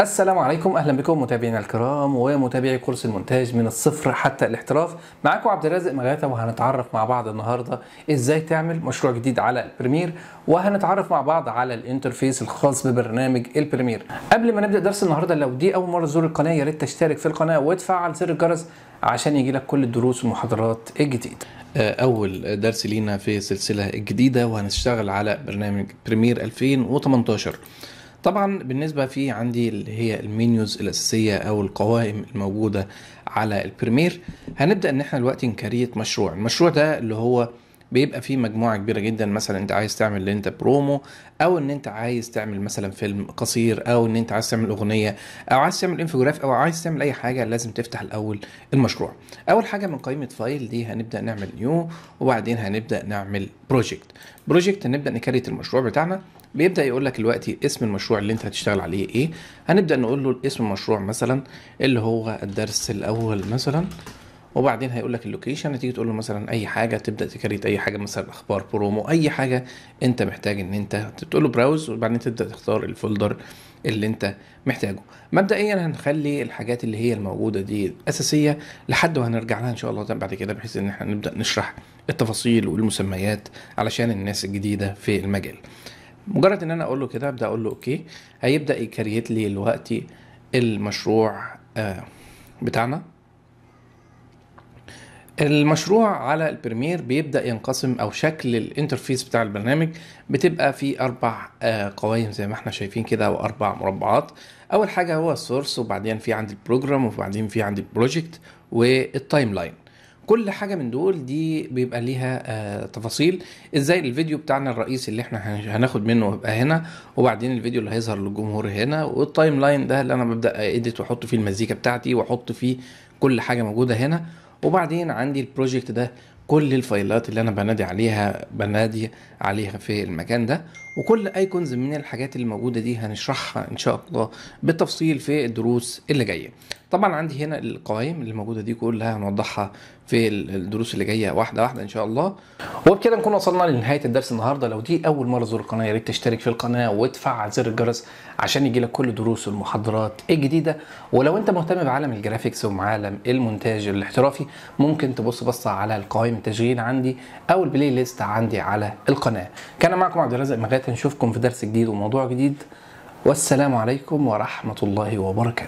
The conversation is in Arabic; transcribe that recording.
السلام عليكم اهلا بكم متابعينا الكرام ومتابعي كورس المونتاج من الصفر حتى الاحتراف معاكم عبد الرازق مغاتا وهنتعرف مع بعض النهارده ازاي تعمل مشروع جديد على البريمير وهنتعرف مع بعض على الانترفيس الخاص ببرنامج البريمير قبل ما نبدا درس النهارده لو دي اول مره تزور القناه يا ريت تشترك في القناه وتفعل زر الجرس عشان يجي لك كل الدروس والمحاضرات الجديده آه، اول درس لينا في السلسله الجديده وهنشتغل على برنامج بريمير 2018 طبعا بالنسبه في عندي اللي هي المينيوز الاساسيه او القوائم الموجوده على البريمير هنبدا ان احنا دلوقتي نكريت مشروع المشروع ده اللي هو بيبقى فيه مجموعه كبيره جدا مثلا انت عايز تعمل اللي انت برومو او ان انت عايز تعمل مثلا فيلم قصير او ان انت عايز تعمل اغنيه او عايز تعمل انفوجراف او عايز تعمل اي حاجه لازم تفتح الاول المشروع اول حاجه من قائمه فايل دي هنبدا نعمل نيو وبعدين هنبدا نعمل بروجكت بروجكت هنبدا نكريت المشروع بتاعنا بيبدا يقول لك دلوقتي اسم المشروع اللي انت هتشتغل عليه ايه هنبدا نقول له اسم المشروع مثلا اللي هو الدرس الاول مثلا وبعدين هيقول لك اللوكيشن تيجي تقول له مثلا اي حاجه تبدا تكريت اي حاجه مثلا اخبار برومو اي حاجه انت محتاج ان انت تقول له براوز وبعدين تبدا تختار الفولدر اللي انت محتاجه مبدئيا هنخلي الحاجات اللي هي الموجوده دي اساسيه لحد وهنرجع لها ان شاء الله بعد كده بحيث ان احنا نبدا نشرح التفاصيل والمسميات علشان الناس الجديده في المجال مجرد ان انا اقول له كده ابدا اقول له اوكي هيبدا يكريت لي دلوقتي المشروع آه، بتاعنا المشروع على البريمير بيبدا ينقسم او شكل الانترفيس بتاع البرنامج بتبقى في اربع آه، قوائم زي ما احنا شايفين كده او اربع مربعات اول حاجه هو السورس وبعدين في عندي البروجرام وبعدين في عندي البروجكت والتايم لاين كل حاجه من دول دي بيبقى ليها آه تفاصيل ازاي الفيديو بتاعنا الرئيسي اللي احنا هناخد منه هيبقى هنا وبعدين الفيديو اللي هيظهر للجمهور هنا والتايم لاين ده اللي انا ببدا اديت واحط فيه المزيكا بتاعتي واحط فيه كل حاجه موجوده هنا وبعدين عندي البروجكت ده كل الفايلات اللي انا بنادي عليها بنادي عليها في المكان ده وكل ايكونز من الحاجات اللي موجوده دي هنشرحها ان شاء الله بالتفصيل في الدروس اللي جايه طبعا عندي هنا القوائم اللي موجوده دي كلها هنوضحها في الدروس اللي جايه واحده واحده ان شاء الله وبكده نكون وصلنا لنهايه الدرس النهارده لو دي اول مره تزور القناه يا ريت تشترك في القناه وتفعل زر الجرس عشان يجي لك كل دروس المحاضرات الجديده ولو انت مهتم بعالم الجرافيكس وعالم المونتاج الاحترافي ممكن تبص بصه على القوائم التشغيل عندي او البلاي ليست عندي على القناه كان معكم عبد الرازق مغاتا نشوفكم في درس جديد وموضوع جديد والسلام عليكم ورحمه الله وبركاته